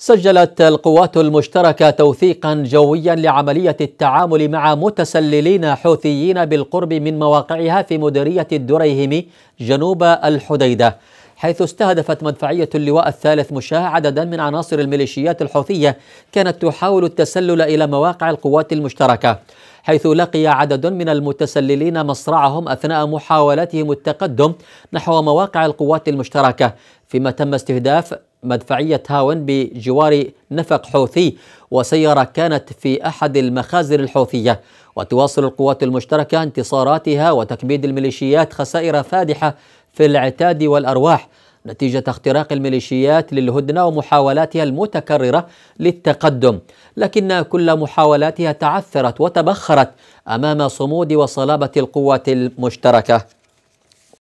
سجلت القوات المشتركة توثيقا جويا لعملية التعامل مع متسللين حوثيين بالقرب من مواقعها في مديرية الدريهمي جنوب الحديدة حيث استهدفت مدفعية اللواء الثالث مشاه عددا من عناصر الميليشيات الحوثية كانت تحاول التسلل إلى مواقع القوات المشتركة حيث لقي عدد من المتسللين مصرعهم أثناء محاولتهم التقدم نحو مواقع القوات المشتركة فيما تم استهداف مدفعية هاون بجوار نفق حوثي وسيارة كانت في أحد المخازن الحوثية وتواصل القوات المشتركة انتصاراتها وتكبيد الميليشيات خسائر فادحة في العتاد والأرواح نتيجة اختراق الميليشيات للهدنة ومحاولاتها المتكررة للتقدم لكن كل محاولاتها تعثرت وتبخرت أمام صمود وصلابة القوات المشتركة